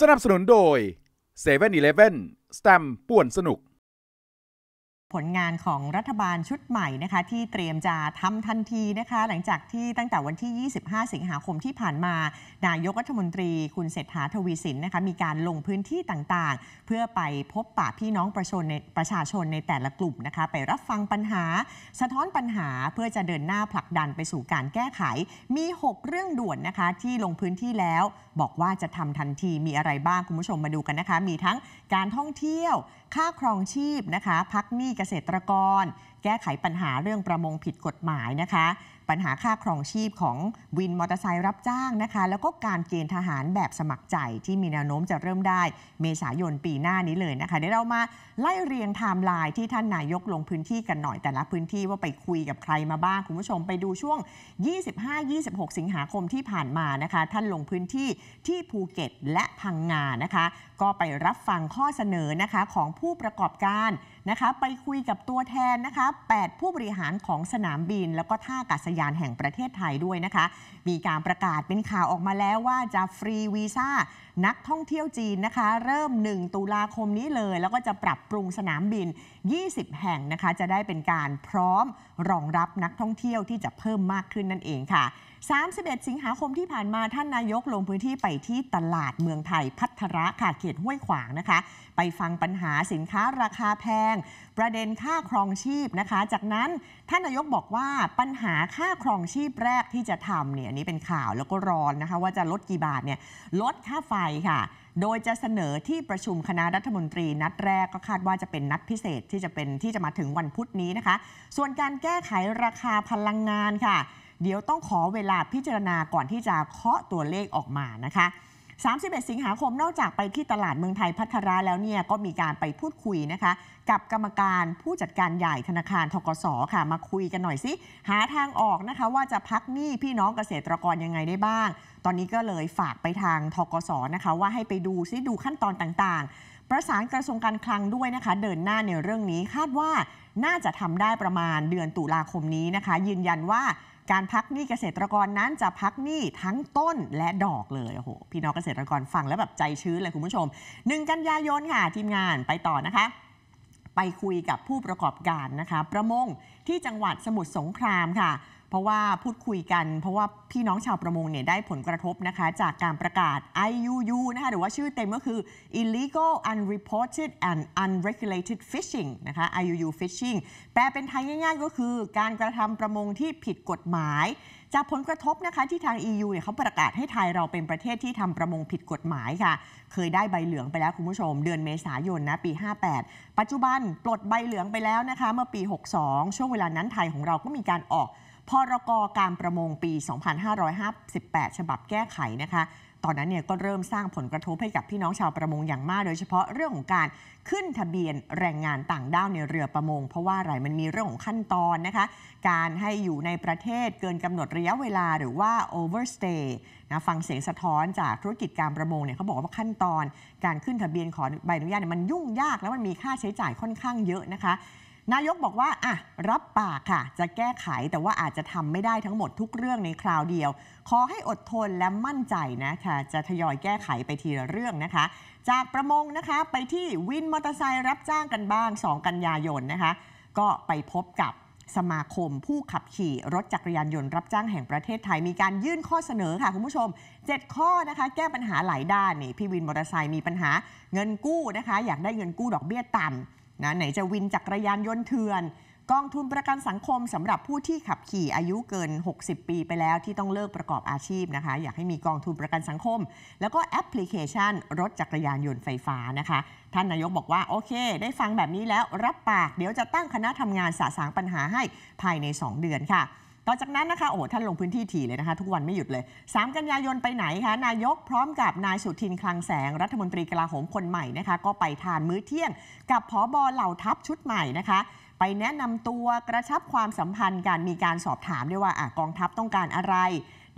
สนับสนุนโดย7 e เ e ่ e อีเลฟเว่นสแตมป่วนสนุกผลงานของรัฐบาลชุดใหม่นะคะที่เตรียมจะทำทันทีนะคะ หลังจากที่ตั้งแต่วันที่ 25 สิงหาคมที่ผ่านมานายกรัฐมนตรีคุณเศรษฐาทวีสินนะคะมีการลงพื้นที่ต่างๆ เพื่อไปพบปะพี่น้องประชาชนในประชาชนในแต่ละกลุ่มนะคะไปรับฟังปัญหา สะท้อนปัญหาเพื่อจะเดินหน้าผลักดันไปสู่การแก้ไข มี 6 เรื่องด่วนนะคะที่ลงพื้นที่แล้ว บอกว่าจะทำทันทีมีอะไรบ้างคุณผู้ชมมาดูกันนะคะ มีทั้งการท่องเที่ยวค่าครองชีพนะคะพักหนี้เกษตรกรแก้ไขปัญหาเรื่องประมงผิดกฎหมายนะคะ ปัญหาค่าครองชีพของวินมอเตอร์ไซค์รับจ้างนะคะ แล้วก็การเกณฑ์ทหารแบบสมัครใจที่มีแนวโน้มจะเริ่มได้ เมษายนปีหน้านี้เลยนะคะเดี๋ยวเรามาไล่เรียงไทม์ไลน์ที่ท่านนายกลงพื้นที่กันหน่อย แต่ละพื้นที่ว่าไปคุยกับใครมาบ้าง คุณผู้ชมไปดูช่วง 25-26 สิงหาคมที่ผ่านมานะคะ ท่านลงพื้นที่ที่ภูเก็ตและพังงานะคะ ก็ไปรับฟังข้อเสนอนะคะของผู้ประกอบการนะคะ ไปคุยกับตัวแทนนะคะ8 ผู้บริหารของสนามบินแล้วก็ท่าอากาศยานแห่งประเทศไทยด้วยนะคะ มีการประกาศเป็นข่าวออกมาแล้วว่าจะฟรีวีซ่า นักท่องเที่ยวจีนนะคะ เริ่ม 1ตุลาคมนี้เลย แล้วก็จะปรับปรุงสนามบิน 20 แห่งนะคะ จะได้เป็นการพร้อมรองรับนักท่องเที่ยวที่จะเพิ่มมากขึ้นนั่นเองค่ะ 31 สิงหาคมที่ผ่านมาท่านนายกลงพื้นที่ไปที่ตลาดเมืองไทยพัทระค่ะเขตห้วยขวางนะคะ ไปฟังปัญหาสินค้าราคาแพง ประเด็นค่าครองชีพนะคะจากนั้นท่านนายกบอกว่าปัญหาค่าครองชีพแรกที่จะทำเนี่ยอันนี้เป็นข่าวแล้วก็ร้อนนะคะ ว่าจะลดกี่บาทเนี่ยลดค่าไฟค่ะโดยจะเสนอที่ประชุมคณะรัฐมนตรีนัดแรกก็คาดว่าจะเป็นนัดพิเศษที่จะเป็นที่จะมาถึงวันพุธนี้นะคะ ส่วนการแก้ไขราคาพลังงานค่ะเดี๋ยวต้องขอเวลาพิจารณาก่อนที่จะเคาะตัวเลขออกมานะคะ31 สิงหาคม นอกจากไปที่ตลาดเมืองไทยพัทราแล้วเนี่ยก็มีการไปพูดคุยนะคะกับกรรมการผู้จัดการใหญ่ธนาคารทกศค่ะ มาคุยกันหน่อยสิ หาทางออกนะคะ ว่าจะพักหนี้พี่น้องเกษตรกรยังไงได้บ้าง ตอนนี้ก็เลยฝากไปทางทกศนะคะว่าให้ไปดูซิดูขั้นตอนต่าง ๆประสานกระทรวงการคลังด้วยนะคะ เดินหน้าในเรื่องนี้คาดว่าน่าจะทำได้ประมาณเดือนตุลาคมนี้นะคะ ยืนยันว่าการพักหนี้เกษตรกรนั้นจะพักหนี้ทั้งต้นและดอกเลยโอ้โหพี่น้องเกษตรกรฟังแล้วแบบใจชื้นเลยคุณผู้ชม หนึ่งกันยายนค่ะทีมงานไปต่อนะคะ ไปคุยกับผู้ประกอบการนะคะ ประมงที่จังหวัดสมุทรสงครามค่ะเพราะว่าพูดคุยกัน เพราะว่าพี่น้องชาวประมงเนี่ยได้ผลกระทบนะคะจากการประกาศ IUU นะคะหรือว่าชื่อเต็มก็คือ Illegal Unreported and Unregulated Fishing นะคะ IUU Fishing แปลเป็นไทยง่าย ๆ ก็คือการกระทำประมงที่ผิดกฎหมายจากผลกระทบนะคะที่ทาง EU เนี่ยเขาประกาศให้ไทยเราเป็นประเทศที่ทำประมงผิดกฎหมายค่ะ เคยได้ใบเหลืองไปแล้วคุณผู้ชม เดือนเมษายนนะปี 58 ปัจจุบันปลดใบเหลืองไปแล้วนะคะเมื่อปี62 ช่วงเวลานั้นไทยของเราก็มีการออกพรกการประมงปี 2558 ฉบับแก้ไขนะคะ ตอนนั้นเนี่ยก็เริ่มสร้างผลกระทบให้กับพี่น้องชาวประมงอย่างมากโดยเฉพาะเรื่องของการขึ้นทะเบียนแรงงานต่างด้าวในเรือประมง เพราะว่าอะไรมันมีเรื่องของขั้นตอนนะคะ การให้อยู่ในประเทศเกินกำหนดระยะเวลาหรือว่า overstay นะฟังเสียงสะท้อนจากธุรกิจการประมงเนี่ยเขาบอกว่าขั้นตอนการขึ้นทะเบียนขอใบอนุญาตเนี่ยมันยุ่งยากแล้วมันมีค่าใช้จ่ายค่อนข้างเยอะนะคะนายกบอกว่าอ่ะรับปากค่ะ จะแก้ไข แต่ว่าอาจจะทำไม่ได้ทั้งหมดทุกเรื่องในคราวเดียว ขอให้อดทนและมั่นใจนะคะจะทยอยแก้ไขไปทีละเรื่องนะคะ จากประมงนะคะ ไปที่วินมอเตอร์ไซค์รับจ้างกันบ้าง 2 กันยายนนะคะ ก็ไปพบกับสมาคมผู้ขับขี่รถจักรยานยนต์รับจ้างแห่งประเทศไทย มีการยื่นข้อเสนอค่ะคุณผู้ชม 7 ข้อนะคะ แก้ปัญหาหลายด้านนี่ พี่วินมอเตอร์ไซค์มีปัญหา เงินกู้นะคะ อยากได้เงินกู้ดอกเบี้ยต่ำนะไหนจะวินจักรยานยนต์เถื่อน กองทุนประกันสังคมสำหรับผู้ที่ขับขี่อายุเกิน 60 ปีไปแล้วที่ต้องเลิกประกอบอาชีพนะคะ อยากให้มีกองทุนประกันสังคม แล้วก็แอปพลิเคชันรถจักรยานยนต์ไฟฟ้านะคะ ท่านนายกบอกว่าโอเค ได้ฟังแบบนี้แล้วรับปาก เดี๋ยวจะตั้งคณะทำงานสะสางปัญหาให้ภายใน 2 เดือนค่ะต่อจากนั้นนะคะโอ้ท่านลงพื้นที่ถี่เลยนะคะ ทุกวันไม่หยุดเลย 3 กันยายนไปไหนคะ นายกพร้อมกับนายสุทินคลังแสงรัฐมนตรีกลาโหมคนใหม่นะคะ ก็ไปทานมื้อเที่ยง กับผอบอเหล่าทัพชุดใหม่นะคะ ไปแนะนำตัวกระชับความสัมพันธ์การมีการสอบถามด้วยว่าอกองทัพต้องการอะไร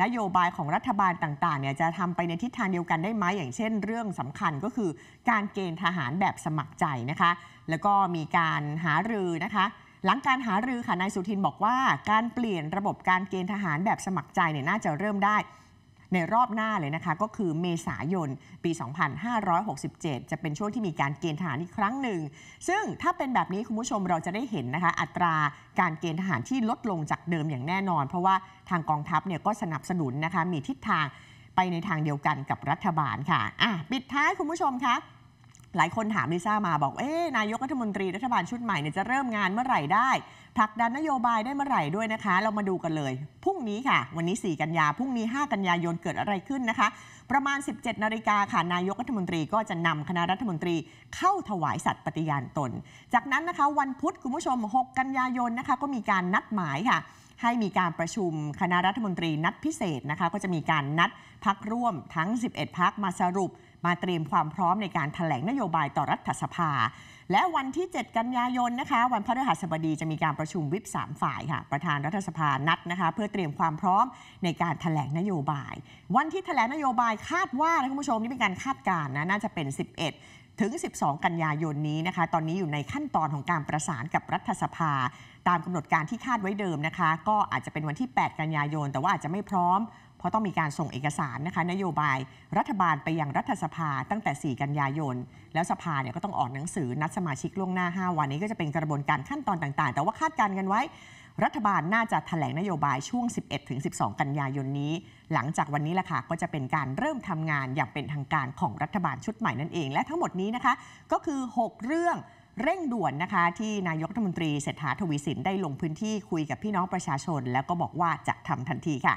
นโยบายของรัฐบาลต่างๆ เนี่ยจะทำไปในทิศทางเดียวกันได้ไหมอย่างเช่น เรื่องสำคัญก็คือการเกณฑ์ทหารแบบสมัครใจนะคะ แล้วก็มีการหารือนะคะหลังการหารือค่ะนายสุทินบอกว่าการเปลี่ยนระบบการเกณฑ์ทหารแบบสมัครใจเนี่ยน่าจะเริ่มได้ในรอบหน้าเลยนะคะ ก็คือเมษายนปี 2567 จะเป็นช่วงที่มีการเกณฑ์ทหารอีกครั้งหนึ่ง ซึ่งถ้าเป็นแบบนี้คุณผู้ชมเราจะได้เห็นนะคะ อัตราการเกณฑ์ทหารที่ลดลงจากเดิมอย่างแน่นอน เพราะว่าทางกองทัพเนี่ยก็สนับสนุนนะคะมีทิศทางไปในทางเดียวกันกับรัฐบาลค่ะอ่ะปิดท้ายคุณผู้ชมคะหลายคนถามลิซ่ามาบอกเอ๊นายกรัฐมนตรีรัฐบาลชุดใหม่เนี่ยจะเริ่มงานเมื่อไหร่ได้ผลักดันนโยบายได้เมื่อไหร่ด้วยนะคะ เรามาดูกันเลย พรุ่งนี้ค่ะ วันนี้ 4 กันยาพรุ่งนี้ 5 กันยายน เกิดอะไรขึ้นนะคะ ประมาณ 17 นาฬิกาค่ะ นายกรัฐมนตรีก็จะนำคณะรัฐมนตรีเข้าถวายสัตย์ปฏิญาณตน จากนั้นนะคะ วันพุธคุณผู้ชม 6 กันยายนนะคะ ก็มีการนัดหมายค่ะ ให้มีการประชุมคณะรัฐมนตรี นัดพิเศษนะคะ ก็จะมีการนัดพักร่วมทั้ง 11 พักมาสรุปมาเตรียมความพร้อมในการถแถลงนโยบายต่อรัฐสภา และวันที่ 7 กันยายนนะคะ วันพฤหัสบดีจะมีการประชุมวิป3ฝ่ายค่ะประธานรัฐสภานัดนะคะ เพื่อเตรียมความพร้อมในการถแถลงนโยบาย วันที่ถแถลงนโยบายคาดว่านะคุณผู้ชมนี่เป็นการคาดการณ์นะน่าจะเป็น 11ถึง12กันยายนนี้นะคะ ตอนนี้อยู่ในขั้นตอนของการประสานกับรัฐสภา ตามกำหนดการที่คาดไว้เดิมนะคะ ก็อาจจะเป็นวันที่ 8 กันยายน แต่ว่าอาจจะไม่พร้อมเพราะต้องมีการส่งเอกสารนะคะ นโยบายรัฐบาลไปยังรัฐสภาตั้งแต่ 4 กันยายน แล้วสภาเนี่ยก็ต้องออกหนังสือ นัดสมาชิกล่วงหน้า 5 วันนี้ก็จะเป็นกระบวนการขั้นตอนต่าง ๆ แต่ว่าคาดการณ์กันไว้ รัฐบาลน่าจะถแถลงนโยบายช่วง 11-12 กันยายนนี้ หลังจากวันนี้แหละค่ะก็จะเป็นการเริ่มทำงานอย่างเป็นทางการของรัฐบาลชุดใหม่นั่นเองและทั้งหมดนี้นะคะก็คือ 6 เรื่องเร่งด่วนนะคะ ที่นายกรัฐมนตรีเศรษฐาทวีสินได้ลงพื้นที่คุยกับพี่น้องประชาชน แล้วก็บอกว่าจะทำทันทีค่ะ